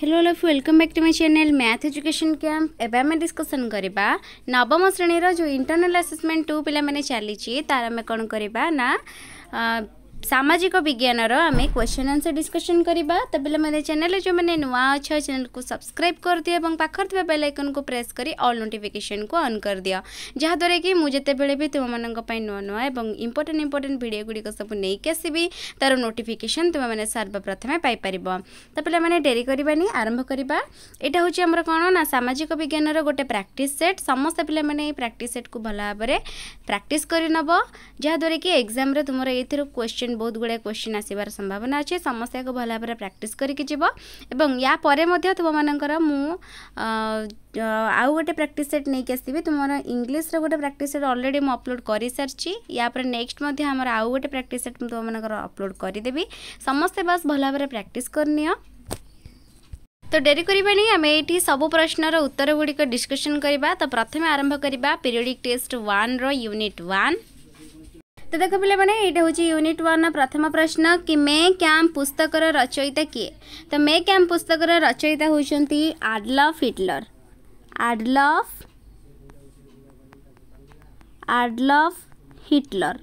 hello लफ welcome back to my channel math education camp एवं आम डिस्कसन करवा नवम श्रेणी जो इंटरनल आसेसमेंट टू पे चली तार आम कौन करवा ना ସାମାଜିକ ବିଜ୍ଞାନର ଆମେ କ୍ୱେଶ୍ଚନ୍ ଆନ୍ସର୍ ଡିସ୍କସନ୍ କରିବା ତ ପିଲାମାନେ ଚ୍ୟାନେଲ୍ରେ ଯେଉଁମାନେ ନୂଆ ଅଛ ଚ୍ୟାନେଲ୍କୁ ସବସ୍କ୍ରାଇବ୍ କରିଦିଅ ଏବଂ ପାଖରେ ଥିବା ବେଲ୍ ଆଇକନ୍କୁ ପ୍ରେସ୍ କରି ଅଲ୍ ନୋଟିଫିକେସନ୍କୁ ଅନ୍ କରିଦିଅ ଯାହାଦ୍ୱାରା କି ମୁଁ ଯେତେବେଳେ ବି ତୁମମାନଙ୍କ ପାଇଁ ନୂଆ ନୂଆ ଏବଂ ଇମ୍ପୋର୍ଟାଣ୍ଟ ଇମ୍ପୋର୍ଟାଣ୍ଟ ଭିଡ଼ିଓ ଗୁଡ଼ିକ ସବୁ ନେଇକି ଆସିବି ତା'ର ନୋଟିଫିକେସନ୍ ତୁମେମାନେ ସର୍ବପ୍ରଥମେ ପାଇପାରିବ ତ ପିଲାମାନେ ଡେରି କରିବାନି ଆରମ୍ଭ କରିବା ଏଇଟା ହେଉଛି ଆମର କ'ଣ ନା ସାମାଜିକ ବିଜ୍ଞାନର ଗୋଟେ ପ୍ରାକ୍ଟିସ୍ ସେଟ୍ ସମସ୍ତେ ପିଲାମାନେ ଏଇ ପ୍ରାକ୍ଟିସ୍ ସେଟ୍କୁ ଭଲ ଭାବରେ ପ୍ରାକ୍ଟିସ୍ କରିନେବ ଯାହାଦ୍ୱାରା କି ଏକ୍ଜାମ୍ରେ ତୁମର ଏଇଥିରୁ କ୍ୱେଶ୍ଚିନ୍ ବହୁତ ଗୁଡ଼ାଏ କୋଶ୍ଚିନ୍ ଆସିବାର ସମ୍ଭାବନା ଅଛି ସମସ୍ତେ ଏହାକୁ ଭଲ ଭାବରେ ପ୍ରାକ୍ଟିସ୍ କରିକି ଯିବ ଏବଂ ୟା ପରେ ମଧ୍ୟ ତୁମମାନଙ୍କର ମୁଁ ଆଉ ଗୋଟେ ପ୍ରାକ୍ଟିସ୍ ସେଟ୍ ନେଇକି ଆସିବି ତୁମର ଇଂଲିଶର ଗୋଟେ ପ୍ରାକ୍ଟିସ୍ ସେଟ୍ ଅଲରେଡ଼ି ମୁଁ ଅପଲୋଡ଼ କରିସାରିଛି ୟା ପରେ ନେକ୍ସଟ ମଧ୍ୟ ଆମର ଆଉ ଗୋଟେ ପ୍ରାକ୍ଟିସ୍ ସେଟ୍ ମୁଁ ତୁମମାନଙ୍କର ଅପଲୋଡ଼ କରିଦେବି ସମସ୍ତେ ବାସ୍ ଭଲ ଭାବରେ ପ୍ରାକ୍ଟିସ୍ କରିନିଅ ତ ଡେରି କରିବାନି ଆମେ ଏଇଠି ସବୁ ପ୍ରଶ୍ନର ଉତ୍ତର ଗୁଡ଼ିକ ଡିସ୍କସନ୍ କରିବା ତ ପ୍ରଥମେ ଆରମ୍ଭ କରିବା ପିରିୟଡ଼ିକ୍ ଟେଷ୍ଟ ୱାନ୍ର ୟୁନିଟ୍ ୱାନ୍ তো দেখো পিলে মানে এইটা হচ্ছে ইউনিট ওয়ান প্রথম প্রশ্ন কি মে ক্যাম্প পুস্তকর রচয়িতা কিয়ে তো মে ক্যাম্প পুস্তকর রচয়িতা হচ্ছেন Adolf Hitler Adolf Adolf Hitler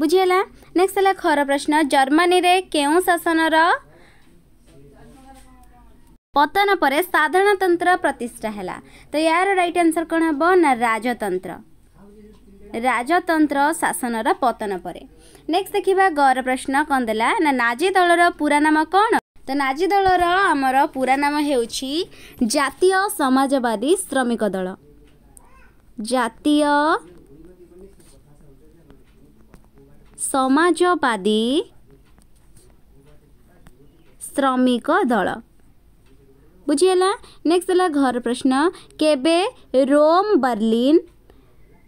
বুঝিগলা নেক্সট হল খর প্রশ্ন জর্মানী কেউ শাসনর পতন পরে সাধারণতন্ত্র প্রতিষ্ঠা হল তো ইয়ার রাইট আনসর কণ হব না রাজতন্ত্র ରାଜତନ୍ତ୍ର ଶାସନର ପତନ ପରେ ନେକ୍ସଟ ଦେଖିବା ଗର ପ୍ରଶ୍ନ କନ୍ଦେଲା ନା ନାଜି ଦଳର ପୁରା ନାମ କ'ଣ ତ ନାଜି ଦଳର ଆମର ପୁରା ନାମ ହେଉଛି ଜାତୀୟ ସମାଜବାଦୀ ଶ୍ରମିକ ଦଳ ଜାତୀୟ ସମାଜବାଦୀ ଶ୍ରମିକ ଦଳ ବୁଝିହେଲା ନେକ୍ସଟ ହେଲା ଘର ପ୍ରଶ୍ନ କେବେ ରୋମ୍ ବର୍ଲିନ୍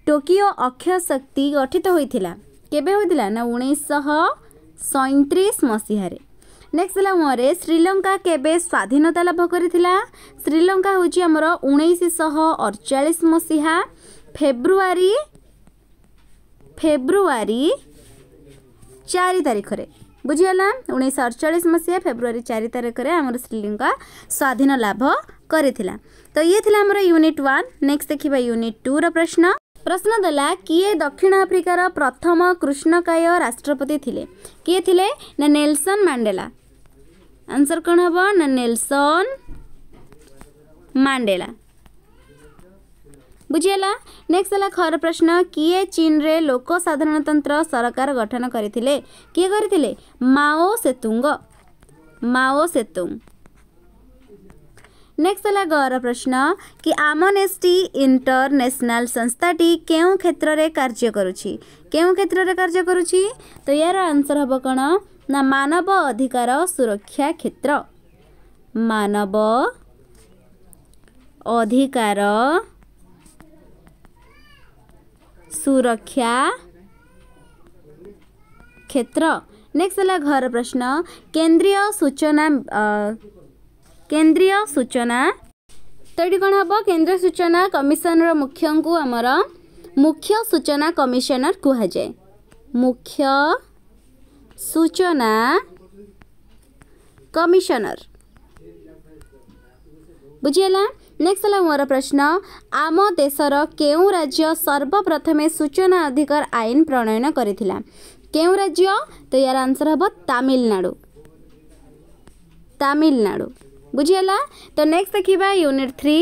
ଟୋକିଓ ଅକ୍ଷୟ ଶକ୍ତି ଗଠିତ ହୋଇଥିଲା କେବେ ହୋଇଥିଲା ନା ଉଣେଇଶହ ସଇଁତିରିଶ ମସିହାରେ ନେକ୍ସଟ ହେଲା ମୋର ଶ୍ରୀଲଙ୍କା କେବେ ସ୍ୱାଧୀନତା ଲାଭ କରିଥିଲା ଶ୍ରୀଲଙ୍କା ହେଉଛି ଆମର ଉଣେଇଶଶହ ଅଡ଼ଚାଳିଶ ମସିହା ଫେବୃଆରୀ ଫେବୃଆରୀ ଚାରି ତାରିଖରେ ବୁଝିଗଲା ଉଣେଇଶହ ଅଡ଼ଚାଳିଶ ମସିହା ଫେବୃଆରୀ ଚାରି ତାରିଖରେ ଆମର ଶ୍ରୀଲଙ୍କା ସ୍ୱାଧୀନ ଲାଭ କରିଥିଲା ତ ଇଏ ଥିଲା ଆମର ୟୁନିଟ୍ ୱାନ୍ ନେକ୍ସଟ ଦେଖିବା ୟୁନିଟ୍ ଟୁର ପ୍ରଶ୍ନ ପ୍ରଶ୍ନ ଦେଲା କିଏ ଦକ୍ଷିଣ ଆଫ୍ରିକାର ପ୍ରଥମ କୃଷ୍ଣକାୟ ରାଷ୍ଟ୍ରପତି ଥିଲେ କିଏ ଥିଲେ ନା ନେଲସନ୍ ମାଣ୍ଡେଲା ଆନ୍ସର୍ କ'ଣ ହେବ ନା ନେଲସନ୍ ମାଣ୍ଡେଲା ବୁଝିହେଲା ନେକ୍ସଟ ହେଲା ଖର ପ୍ରଶ୍ନ କିଏ ଚୀନରେ ଲୋକ ସାଧାରଣତନ୍ତ୍ର ସରକାର ଗଠନ କରିଥିଲେ କିଏ କରିଥିଲେ Mao Tsetung Mao Tsetung next ହେଲା ଗୌର ପ୍ରଶ୍ନ କି ଆମନେଷ୍ଟି ଇଣ୍ଟରନ୍ୟାସନାଲ ସଂସ୍ଥାଟି କେଉଁ କ୍ଷେତ୍ରରେ କାର୍ଯ୍ୟ କରୁଛି କେଉଁ କ୍ଷେତ୍ରରେ କାର୍ଯ୍ୟ କରୁଛି ତ ଏହାର ଆନ୍ସର ହେବ କ'ଣ ନା ମାନବ ଅଧିକାର ସୁରକ୍ଷା କ୍ଷେତ୍ର ମାନବ ଅଧିକାର ସୁରକ୍ଷା କ୍ଷେତ୍ର ନେକ୍ସଟ ହେଲା ଘର ପ୍ରଶ୍ନ କେନ୍ଦ୍ରୀୟ ସୂଚନା କେନ୍ଦ୍ରୀୟ ସୂଚନା ତ ଏଠି କ'ଣ ହେବ କେନ୍ଦ୍ରୀୟ ସୂଚନା କମିଶନର ମୁଖ୍ୟଙ୍କୁ ଆମର ମୁଖ୍ୟ ସୂଚନା କମିଶନର କୁହାଯାଏ ମୁଖ୍ୟ ସୂଚନା କମିଶନର ବୁଝିହେଲା ନେକ୍ସଟ ହେଲା ମୋର ପ୍ରଶ୍ନ ଆମ ଦେଶର କେଉଁ ରାଜ୍ୟ ସର୍ବପ୍ରଥମେ ସୂଚନା ଅଧିକାର ଆଇନ ପ୍ରଣୟନ କରିଥିଲା କେଉଁ ରାଜ୍ୟ ତ ଏହାର ଆନ୍ସର ହେବ ତାମିଲନାଡ଼ୁ ତାମିଲନାଡ଼ୁ ବୁଝିଗଲା ତ ନେକ୍ସଟ ଦେଖିବା ୟୁନିଟ୍ ଥ୍ରୀ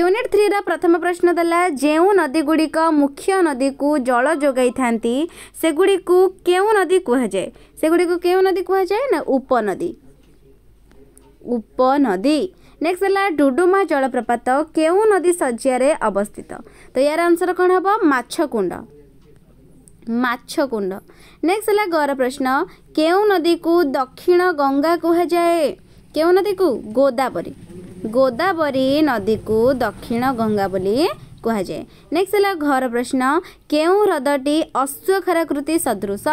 ୟୁନିଟ୍ ଥ୍ରୀର ପ୍ରଥମ ପ୍ରଶ୍ନ ଦେଲା ଯେଉଁ ନଦୀଗୁଡ଼ିକ ମୁଖ୍ୟ ନଦୀକୁ ଜଳ ଯୋଗାଇଥାନ୍ତି ସେଗୁଡ଼ିକୁ କେଉଁ ନଦୀ କୁହାଯାଏ ସେଗୁଡ଼ିକୁ କେଉଁ ନଦୀ କୁହାଯାଏ ନା ଉପନଦୀ ଉପନଦୀ ନେକ୍ସଟ ହେଲା ଡୁଡ଼ୁମା ଜଳପ୍ରପାତ କେଉଁ ନଦୀ ଶଯ୍ୟାରେ ଅବସ୍ଥିତ ତ ଏହାର ଆନ୍ସର୍ କ'ଣ ହେବ ମାଛକୁଣ୍ଡ ମାଛକୁଣ୍ଡ ନେକ୍ସଟ ହେଲା ଗର ପ୍ରଶ୍ନ କେଉଁ ନଦୀକୁ ଦକ୍ଷିଣ ଗଙ୍ଗା କୁହାଯାଏ କେଉଁ ନଦୀକୁ ଗୋଦାବରୀ ଗୋଦାବରୀ ନଦୀକୁ ଦକ୍ଷିଣ ଗଙ୍ଗା ବୋଲି କୁହାଯାଏ ନେକ୍ସଟ ହେଲା ଘର ପ୍ରଶ୍ନ କେଉଁ ହ୍ରଦଟି ଅଶ୍ୱଖରାକୃତି ସଦୃଶ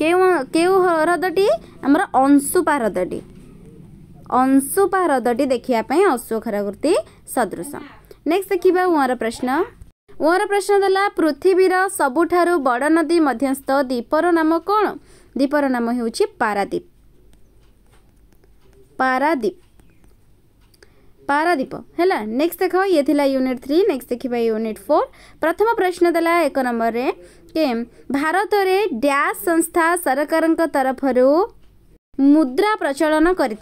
କେଉଁ କେଉଁ ହ୍ରଦଟି ଆମର ଅଂଶୁପା ହ୍ରଦଟି ଅଂଶୁପା ହ୍ରଦଟି ଦେଖିବା ପାଇଁ ଅଶ୍ୱଖରାକୃତି ସଦୃଶ ନେକ୍ସଟ ଦେଖିବା ଉଆଁର ପ୍ରଶ୍ନ ଉଆଁର ପ୍ରଶ୍ନ ଦେଲା ପୃଥିବୀର ସବୁଠାରୁ ବଡ଼ ନଦୀ ମଧ୍ୟସ୍ଥ ଦ୍ୱୀପର ନାମ କ'ଣ ଦ୍ୱୀପର ନାମ ହେଉଛି ପାରାଦ୍ୱୀପ पारादीप पारादीप है नेक्स्ट देख ये यूनिट थ्री नेक्स्ट देखा यूनिट फोर प्रथम प्रश्न दे एक नंबर के भारत रे डैश संस्था सरकार तरफ रू मुद्रा प्रचलन कर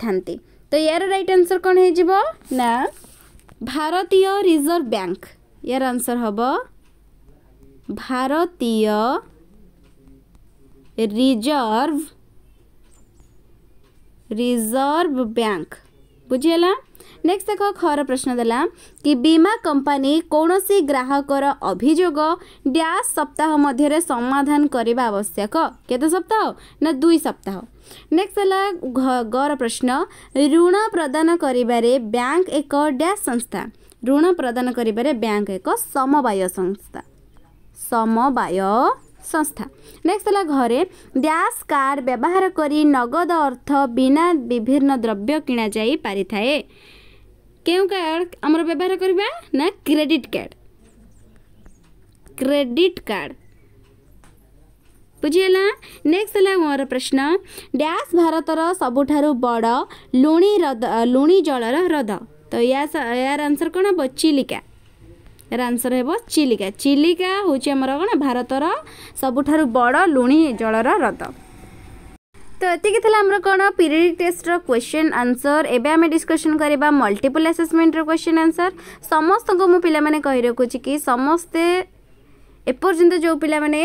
तो यार राइट आंसर कौन हो भारतीय रिजर्व बैंक यार आंसर हम भारतीय रिजर्व बैंक ರಿಸರ್ವ್ ಬ್ಯಾಂಕ್ ବୁଝିହେଲା ନେକ୍ସଟ ଦେଖ ଖର ପ୍ରଶ୍ନ ଦେଲା କି ବୀମା କମ୍ପାନୀ କୌଣସି ଗ୍ରାହକର ଅଭିଯୋଗ ଡ୍ୟାସ୍ ସପ୍ତାହ ମଧ୍ୟରେ ସମାଧାନ କରିବା ଆବଶ୍ୟକ କେତେ ସପ୍ତାହ ନା ଦୁଇ ସପ୍ତାହ ନେକ୍ସଟ ହେଲା ଗର ପ୍ରଶ୍ନ ଋଣ ପ୍ରଦାନ କରିବାରେ ବ୍ୟାଙ୍କ ଏକ ଡ୍ୟାସ୍ ସଂସ୍ଥା ଋଣ ପ୍ରଦାନ କରିବାରେ ବ୍ୟାଙ୍କ ଏକ ସମବାୟ ସଂସ୍ଥା ସମବାୟ संस्था नेक्स्ट है घरे ड्यास कार्ड व्यवहार कर नगद अर्थ बिना विभिन्न द्रव्य किणा जा पारि था क्यों कार्ड आम व्यवहार करवा ना क्रेडिट कार्ड क्रेडिट कार्ड बुझेगा नेक्स्ट है मोर प्रश्न ड्यास भारत सबुठ बड़ लुणी हृद लुणी जलर ह्रद तो यार आंसर कौन बचिलिका ଏହାର ଆନ୍ସର୍ ହେବ ଚିଲିକା ଚିଲିକା ହେଉଛି ଆମର କ'ଣ ଭାରତର ସବୁଠାରୁ ବଡ଼ ଲୁଣି ଜଳର ହ୍ରଦ ତ ଏତିକି ଥିଲା ଆମର କ'ଣ ପିରିୟଡ଼ିକ୍ ଟେଷ୍ଟର କ୍ୱେଶ୍ଚନ୍ ଆନ୍ସର୍ ଏବେ ଆମେ ଡିସ୍କସନ୍ କରିବା ମଲ୍ଟିପୁଲ୍ ଆସେସମେଣ୍ଟର କ୍ୱେଶ୍ଚନ୍ ଆନ୍ସର୍ ସମସ୍ତଙ୍କୁ ମୁଁ ପିଲାମାନେ କହି ରଖୁଛି କି ସମସ୍ତେ ଏପର୍ଯ୍ୟନ୍ତ ଯେଉଁ ପିଲାମାନେ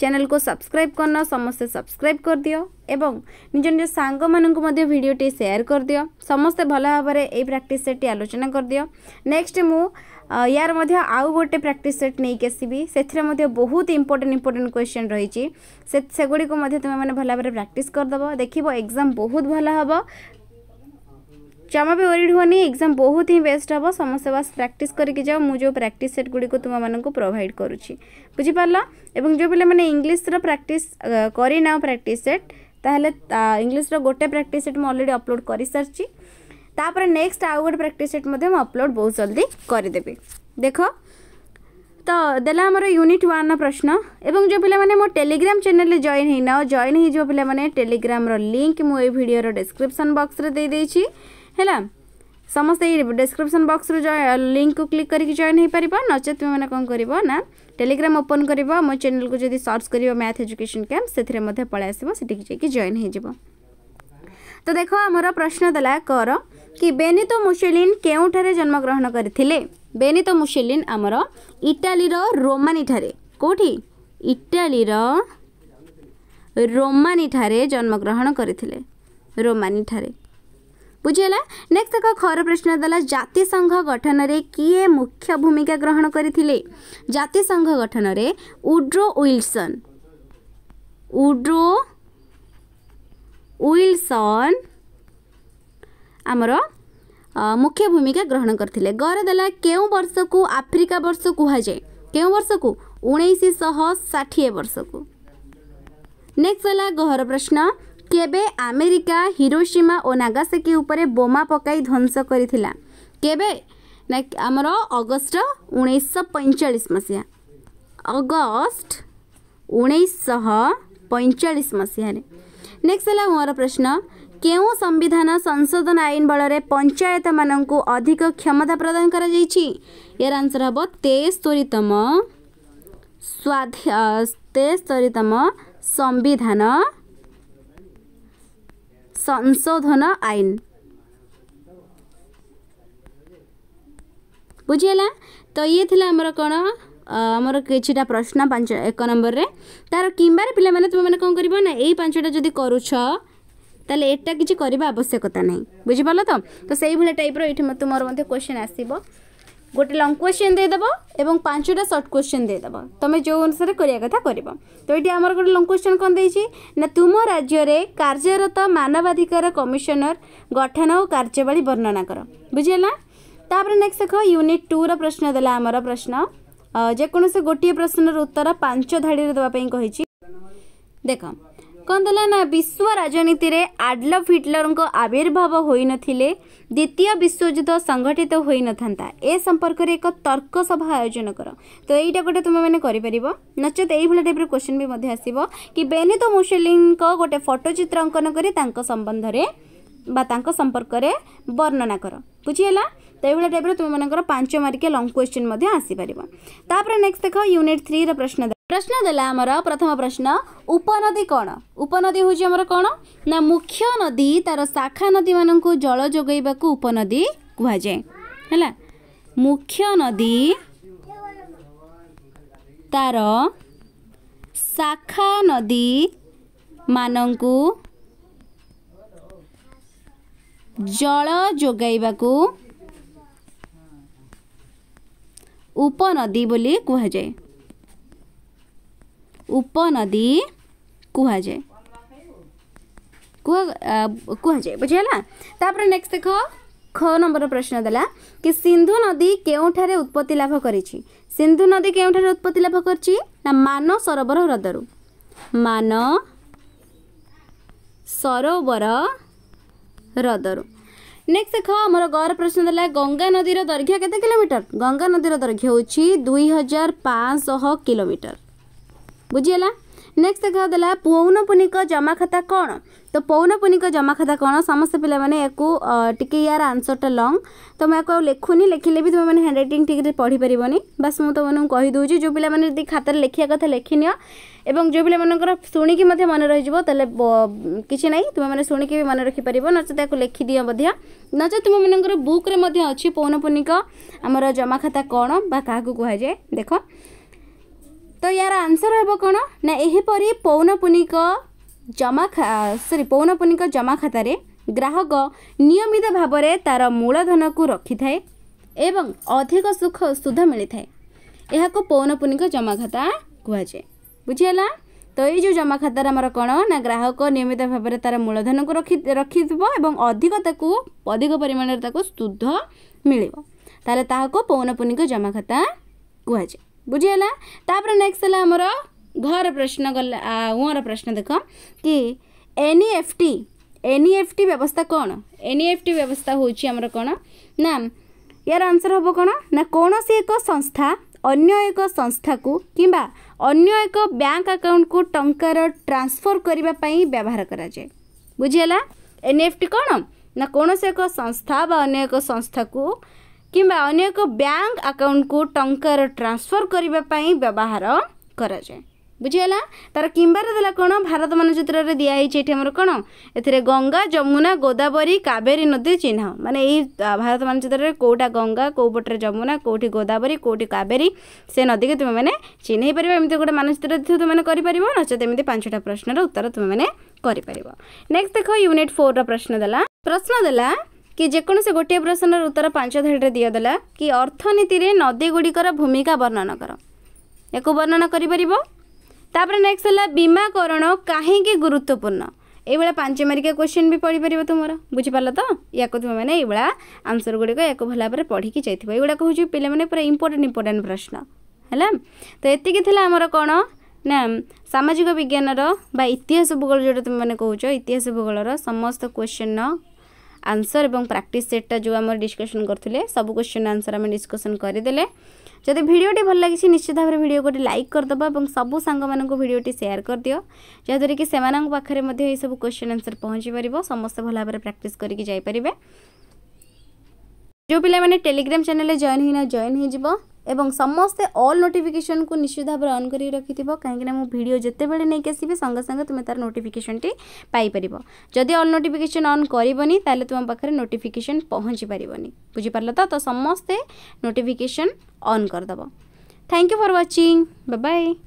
ଚ୍ୟାନେଲ୍କୁ ସବସ୍କ୍ରାଇବ୍ କରିନ ସମସ୍ତେ ସବସ୍କ୍ରାଇବ୍ କରିଦିଅ ଏବଂ ନିଜ ନିଜ ସାଙ୍ଗମାନଙ୍କୁ ମଧ୍ୟ ଭିଡ଼ିଓଟି ସେୟାର କରିଦିଅ ସମସ୍ତେ ଭଲ ଭାବରେ ଏଇ ପ୍ରାକ୍ଟିସ୍ ସେଟ୍ଟି ଆଲୋଚନା କରିଦିଅ ନେକ୍ସଟ ମୁଁ ୟାର ମଧ୍ୟ ଆଉ ଗୋଟେ ପ୍ରାକ୍ଟିସ୍ ସେଟ୍ ନେଇକି ଆସିବି ସେଥିରେ ମଧ୍ୟ ବହୁତ ଇମ୍ପୋର୍ଟାଣ୍ଟ ଇମ୍ପୋର୍ଟାଣ୍ଟ କ୍ୱେଶ୍ଚନ୍ ରହିଛି ସେ ସେଗୁଡ଼ିକୁ ମଧ୍ୟ ତୁମେମାନେ ଭଲ ଭାବରେ ପ୍ରାକ୍ଟିସ୍ କରିଦେବ ଦେଖିବ ଏକ୍ଜାମ୍ ବହୁତ ଭଲ ହେବ ଜମା ବି ୱରିଡ୍ ହୁଅନି ଏକ୍ଜାମ୍ ବହୁତ ହିଁ ବେଷ୍ଟ ହେବ ସମସ୍ତେ ବାସ୍ ପ୍ରାକ୍ଟିସ୍ କରିକି ଯାଅ ମୁଁ ଯେଉଁ ପ୍ରାକ୍ଟିସ୍ ସେଟ୍ ଗୁଡ଼ିକୁ ତୁମମାନଙ୍କୁ ପ୍ରୋଭାଇଡ଼ କରୁଛି ବୁଝିପାରିଲ ଏବଂ ଯେଉଁ ପିଲାମାନେ ଇଂଲିଶର ପ୍ରାକ୍ଟିସ୍ କରିନାଅ ପ୍ରାକ୍ଟିସ୍ ସେଟ୍ ତାହେଲେ ଇଂଲିଶର ଗୋଟେ ପ୍ରାକ୍ଟିସ୍ ସେଟ୍ ମୁଁ ଅଲରେଡ଼ି ଅପଲୋଡ଼ କରିସାରିଛି तापर नेक्स्ट आउ गोटे प्राक्ट सेट मैं अपलोड बहुत जल्दी करदेवि देख तो देर यूनिट व्वान प्रश्न एवं जो पे मो टेलीग्राम चेल जइन है ना जॉन हो पे टेलीग्राम लिंक मुझर डेस्क्रिपन बक्स रेदी है समस्ते डेस्क्रिपन बक्स लिंक को क्लिक करके जॉन हो पार नचे तुम मैंने कौन कर ना टेलीग्राम ओपन कर मो चेल को जो सर्च कर मैथ एजुकेशन कैंप से पलि जइन हो तो देख आमर प्रश्न देला कर କି ବେନିତୋ ମୁସୋଲିନ୍ କେଉଁଠାରେ ଜନ୍ମଗ୍ରହଣ କରିଥିଲେ ବେନିତୋ ମୁସୋଲିନ୍ ଆମର ଇଟାଲୀର ରୋମାନିଠାରେ କେଉଁଠି ଇଟାଲୀର ରୋମାନିଠାରେ ଜନ୍ମଗ୍ରହଣ କରିଥିଲେ ରୋମାନିଠାରେ ବୁଝିହେଲା ନେକ୍ସଟ ଏକ ଖର ପ୍ରଶ୍ନ ଦେଲା ଜାତିସଂଘ ଗଠନରେ କିଏ ମୁଖ୍ୟ ଭୂମିକା ଗ୍ରହଣ କରିଥିଲେ ଜାତିସଂଘ ଗଠନରେ ଉଡ୍ରୋ ୱିଲସନ୍ ଉଡ୍ରୋ ୱିଲସନ୍ ଆମର ମୁଖ୍ୟ ଭୂମିକା ଗ୍ରହଣ କରିଥିଲେ ଗରଦେଲା କେଉଁ ବର୍ଷକୁ ଆଫ୍ରିକା ବର୍ଷ କୁହାଯାଏ କେଉଁ ବର୍ଷକୁ ଉଣେଇଶହ ଷାଠିଏ ବର୍ଷକୁ ନେକ୍ସଟ ହେଲା ଗହର ପ୍ରଶ୍ନ କେବେ ଆମେରିକା ହିରୋସୀମା ଓ ନାଗାସେକି ଉପରେ ବୋମା ପକାଇ ଧ୍ୱଂସ କରିଥିଲା କେବେ ନା ଆମର ଅଗଷ୍ଟ ଉଣେଇଶହ ପଇଁଚାଳିଶ ମସିହା ଅଗଷ୍ଟ ଉଣେଇଶହ ପଇଁଚାଳିଶ ମସିହାରେ ନେକ୍ସଟ ହେଲା ମୋର ପ୍ରଶ୍ନ କେଉଁ ସମ୍ବିଧାନ ସଂଶୋଧନ ଆଇନ ବଳରେ ପଞ୍ଚାୟତମାନଙ୍କୁ ଅଧିକ କ୍ଷମତା ପ୍ରଦାନ କରାଯାଇଛି ଏହାର ଆନ୍ସର ହେବ ତେସ୍ତରୀତମ ତେସ୍ତରୀତମ ସମ୍ବିଧାନ ସଂଶୋଧନ ଆଇନ ବୁଝିହେଲା ତ ଇଏ ଥିଲା ଆମର କ'ଣ ଆମର କିଛିଟା ପ୍ରଶ୍ନ ପାଞ୍ଚ ଏକ ନମ୍ବରରେ ତାର କିମ୍ବାରେ ପିଲାମାନେ ତୁମେମାନେ କ'ଣ କରିବ ନା ଏଇ ପାଞ୍ଚଟା ଯଦି କରୁଛ তাহলে এটা কিছু করা আবশ্যকতা না বুঝিপার তো তো সেইভাবে টাইপর এটি তোমার মধ্যে কোশ্চেন আসব গোটে লং কোশ্চেন দেদেব এবং পাঁচটা সর্ট কোশ্চেন দিয়ে দেব তুমি যে অনুসারে করা কথা করব তো এটি আমার গোটে লং কোশ্চেন কম দিয়েছি না তুম রাজ্যের কার্যরত মানবাধিকার কমিশনর গঠন ও কার্যবাড়ী বর্ণনা কর বুঝিলা তাপরে নেক্সট দেখ ইউনিট টুর প্রশ্ন দেলা আমার প্রশ্ন যেকোন গোটিয়ে প্রশ্নর উত্তর পাঁচ ধাড়ি দেওয়া দেখ ଶକୁନ୍ତଳା ନା ବିଶ୍ୱ ରାଜନୀତିରେ ଆଡଲଫ୍ ହିଟଲରଙ୍କ ଆବିର୍ଭାବ ହୋଇନଥିଲେ ଦ୍ୱିତୀୟ ବିଶ୍ୱଯୁଦ୍ଧ ସଂଗଠିତ ହୋଇନଥାନ୍ତା ଏ ସମ୍ପର୍କରେ ଏକ ତର୍କ ସଭା ଆୟୋଜନ କର ତ ଏଇଟା ଗୋଟେ ତୁମେମାନେ କରିପାରିବ ନଚେତ ଏଇଭଳି ଟାଇପ୍ର କ୍ୱେଶ୍ଚିନ୍ ବି ମଧ୍ୟ ଆସିବ କି ବେନିତ ମୁସଲିମଙ୍କ ଗୋଟେ ଫଟୋ ଚିତ୍ର ଅଙ୍କନ କରି ତାଙ୍କ ସମ୍ବନ୍ଧରେ ବା ତାଙ୍କ ସମ୍ପର୍କରେ ବର୍ଣ୍ଣନା କର ବୁଝିହେଲା ତ ଏଇଭଳିଆ ଟାଇପ୍ର ତୁମମାନଙ୍କର ପାଞ୍ଚ ମାର୍କିଆ ଲଙ୍ଗ୍ କ୍ୱେଶ୍ଚିନ୍ ମଧ୍ୟ ଆସିପାରିବ ତାପରେ ନେକ୍ସଟ ଦେଖ ୟୁନିଟ୍ ଥ୍ରୀର ପ୍ରଶ୍ନ ପ୍ରଶ୍ନ ଦେଲା ଆମର ପ୍ରଥମ ପ୍ରଶ୍ନ ଉପନଦୀ କ'ଣ ଉପନଦୀ ହେଉଛି ଆମର କ'ଣ ନା ମୁଖ୍ୟ ନଦୀ ତାର ଶାଖା ନଦୀମାନଙ୍କୁ ଜଳ ଯୋଗାଇବାକୁ ଉପନଦୀ କୁହାଯାଏ ହେଲା ମୁଖ୍ୟ ନଦୀ ତାର ଶାଖା ନଦୀ ମାନଙ୍କୁ ଜଳ ଯୋଗାଇବାକୁ ଉପନଦୀ ବୋଲି କୁହାଯାଏ ଉପନଦୀ କୁହାଯାଏ କୁହ କୁହାଯାଏ ବୁଝିହେଲା ତାପରେ ନେକ୍ସଟ ଦେଖ ଖ ନମ୍ବର ପ୍ରଶ୍ନ ଦେଲା କି ସିନ୍ଧୁ ନଦୀ କେଉଁଠାରେ ଉତ୍ପତ୍ତି ଲାଭ କରିଛି ସିନ୍ଧୁ ନଦୀ କେଉଁଠାରେ ଉତ୍ପତ୍ତି ଲାଭ କରିଛି ନା ମାନ ସରୋବର ହ୍ରଦରୁ ମାନ ସରୋବର ହ୍ରଦରୁ ନେକ୍ସଟ ଦେଖ ଆମର ଗର ପ୍ରଶ୍ନ ଦେଲା ଗଙ୍ଗା ନଦୀର ଦୈର୍ଘ୍ୟ କେତେ କିଲୋମିଟର ଗଙ୍ଗା ନଦୀର ଦୈର୍ଘ୍ୟ ହେଉଛି ଦୁଇ ହଜାର ପାଞ୍ଚଶହ କିଲୋମିଟର ବୁଝିଗଲା ନେକ୍ସଟ ଦେଖାଦେଲା ପୌନପୁନିକ ଜମାଖାତା କ'ଣ ତ ପୌନପୁନିକ ଜମାଖାତା କ'ଣ ସମସ୍ତେ ପିଲାମାନେ ୟାକୁ ଟିକେ ୟାର ଆନ୍ସରଟା ଲଙ୍ଗ୍ ତ ମୁଁ ୟାକୁ ଆଉ ଲେଖୁନି ଲେଖିଲେ ବି ତୁମେମାନେ ହ୍ୟାଣ୍ଡ ରାଇଟିଂ ଠିକ୍ରେ ପଢ଼ିପାରିବନି ବାସ୍ ମୁଁ ତୁମମାନଙ୍କୁ କହିଦେଉଛି ଯେଉଁ ପିଲାମାନେ ଯଦି ଖାତାରେ ଲେଖିବା କଥା ଲେଖିନିଅ ଏବଂ ଯେଉଁ ପିଲାମାନଙ୍କର ଶୁଣିକି ମଧ୍ୟ ମନେ ରହିଯିବ ତାହେଲେ କିଛି ନାହିଁ ତୁମେମାନେ ଶୁଣିକି ବି ମନେ ରଖିପାରିବ ନଚେତ୍ ୟାକୁ ଲେଖିଦିଅ ମଧ୍ୟ ନଚେତ୍ ତୁମମାନଙ୍କର ବୁକ୍ରେ ମଧ୍ୟ ଅଛି ପୌନପୁନିକ ଆମର ଜମାଖାତା କ'ଣ ବା କାହାକୁ କୁହାଯାଏ ଦେଖ ତ ୟାର ଆନ୍ସର୍ ହେବ କ'ଣ ନା ଏହିପରି ପୌନପୁନିକ ଜମା ସରି ପୌନପୁନିକ ଜମା ଖାତାରେ ଗ୍ରାହକ ନିୟମିତ ଭାବରେ ତା'ର ମୂଳଧନକୁ ରଖିଥାଏ ଏବଂ ଅଧିକ ସୁଖ ସୁଧ ମିଳିଥାଏ ଏହାକୁ ପୌନପୁନିକ ଜମା ଖାତା କୁହାଯାଏ ବୁଝିହେଲା ତ ଏଇ ଯେଉଁ ଜମା ଖାତାରେ ଆମର କ'ଣ ନା ଗ୍ରାହକ ନିୟମିତ ଭାବରେ ତା'ର ମୂଳଧନକୁ ରଖି ରଖିଥିବ ଏବଂ ଅଧିକ ତାକୁ ଅଧିକ ପରିମାଣରେ ତାକୁ ସୁଧ ମିଳିବ ତାହେଲେ ତାହାକୁ ପୌନପୁନିକ ଜମା ଖାତା କୁହାଯାଏ ବୁଝିଗଲା ତାପରେ ନେକ୍ସଟ ହେଲା ଆମର ଘର ପ୍ରଶ୍ନ ଗଲା ଉଅଁର ପ୍ରଶ୍ନ ଦେଖ କି N E F T N E F T ବ୍ୟବସ୍ଥା କ'ଣ ଏନ୍ ଇ ଏଫ୍ ଟି ବ୍ୟବସ୍ଥା ହେଉଛି ଆମର କ'ଣ ନା ୟାର ଆନ୍ସର୍ ହେବ କ'ଣ ନା କୌଣସି ଏକ ସଂସ୍ଥା ଅନ୍ୟ ଏକ ସଂସ୍ଥାକୁ କିମ୍ବା ଅନ୍ୟ ଏକ ବ୍ୟାଙ୍କ ଆକାଉଣ୍ଟକୁ ଟଙ୍କାର ଟ୍ରାନ୍ସଫର୍ କରିବା ପାଇଁ ବ୍ୟବହାର କରାଯାଏ ବୁଝିହେଲା ଏନ୍ ଇ ଏଫ୍ ଟି କ'ଣ ନା କୌଣସି ଏକ ସଂସ୍ଥା ବା ଅନ୍ୟ ଏକ ସଂସ୍ଥାକୁ କିମ୍ବା ଅନ୍ୟ ଏକ ବ୍ୟାଙ୍କ ଆକାଉଣ୍ଟକୁ ଟଙ୍କାର ଟ୍ରାନ୍ସଫର୍ କରିବା ପାଇଁ ବ୍ୟବହାର କରାଯାଏ ବୁଝିଗଲା ତାର କିମ୍ବାର ଦେଲା କ'ଣ ଭାରତ ମାନଚିତ୍ରରେ ଦିଆହେଇଛି ଏଠି ଆମର କ'ଣ ଏଥିରେ ଗଙ୍ଗା ଯମୁନା ଗୋଦାବରୀ କାବେରୀ ନଦୀ ଚିହ୍ନ ମାନେ ଏଇ ଭାରତ ମାନଚିତ୍ରରେ କେଉଁଟା ଗଙ୍ଗା କେଉଁ ପଟରେ ଯମୁନା କେଉଁଠି ଗୋଦାବରୀ କେଉଁଠି କାବେରୀ ସେ ନଦୀକୁ ତୁମେମାନେ ଚିହ୍ନେଇ ପାରିବ ଏମିତି ଗୋଟେ ମାନଚିତ୍ର ଥିବ ତୁମେମାନେ କରିପାରିବ ନଚେତ ଏମିତି ପାଞ୍ଚଟା ପ୍ରଶ୍ନର ଉତ୍ତର ତୁମେମାନେ କରିପାରିବ ନେକ୍ସଟ ଦେଖ ୟୁନିଟ୍ ଫୋର୍ର ପ୍ରଶ୍ନ ଦେଲା ପ୍ରଶ୍ନ ଦେଲା କି ଯେକୌଣସି ଗୋଟିଏ ପ୍ରଶ୍ନର ଉତ୍ତର ପାଞ୍ଚ ଧାଡ଼ିରେ ଦିଅଦେଲା କି ଅର୍ଥନୀତିରେ ନଦୀଗୁଡ଼ିକର ଭୂମିକା ବର୍ଣ୍ଣନା କର ୟାକୁ ବର୍ଣ୍ଣନା କରିପାରିବ ତାପରେ ନେକ୍ସଟ ହେଲା ବୀମାକରଣ କାହିଁକି ଗୁରୁତ୍ୱପୂର୍ଣ୍ଣ ଏଇଭଳିଆ ପାଞ୍ଚ ମାରିକା କ୍ୱେଶ୍ଚିନ୍ ବି ପଢ଼ିପାରିବ ତୁମର ବୁଝିପାରିଲ ତ ୟାକୁ ତୁମେମାନେ ଏଇଭଳିଆ ଆନ୍ସର୍ ଗୁଡ଼ିକ ୟାକୁ ଭଲ ଭାବରେ ପଢ଼ିକି ଯାଇଥିବ ଏଗୁଡ଼ାକ ହେଉଛି ପିଲାମାନେ ପୁରା ଇମ୍ପୋର୍ଟାଣ୍ଟ ଇମ୍ପୋର୍ଟାଣ୍ଟ ପ୍ରଶ୍ନ ହେଲା ତ ଏତିକି ଥିଲା ଆମର କ'ଣ ନା ସାମାଜିକ ବିଜ୍ଞାନର ବା ଇତିହାସ ଭୂଗୋଳ ଯେଉଁଟା ତୁମେମାନେ କହୁଛ ଇତିହାସ ଭୂଗୋଳର ସମସ୍ତ କ୍ୱେଶ୍ଚିନ୍ର आंसर और प्राक्टिस सेटा जो आम डिस्कसन करें सब क्वेश्चन आंसर आम डिस्कसन करदे जदि भिडियोटी भल लगी निश्चित भाव भिडियो गोटे लाइक करदेव और सबू सांग भिडियोटी सेयार करदि जहाँद्वारा कि से पाखे सब क्वेश्चन आंसर पहुँची पार समस्त भल भाव प्राक्ट करें जापर जो पे टेलीग्राम चैनल जॉन होना जॉन हो এবং সমস্তে অল কু নিশ্চিত ভাবে অন করি রাখিথিব কাহিঁকিনা মু ভিডিও যেতবে নেইকি আসবি সঙ্গে সঙ্গে তুমি তার নোটিফিকেসনটি পাইপারিব যদি অল নোটিফিকেসন অন করবনি তাহলে তোমার পাখে নোটিফিকেসন পৌঁছি পারবনি বুঝিপারল তো তো সমস্তে নোটিফিকেসন অন করেদেব thank you for watching bye by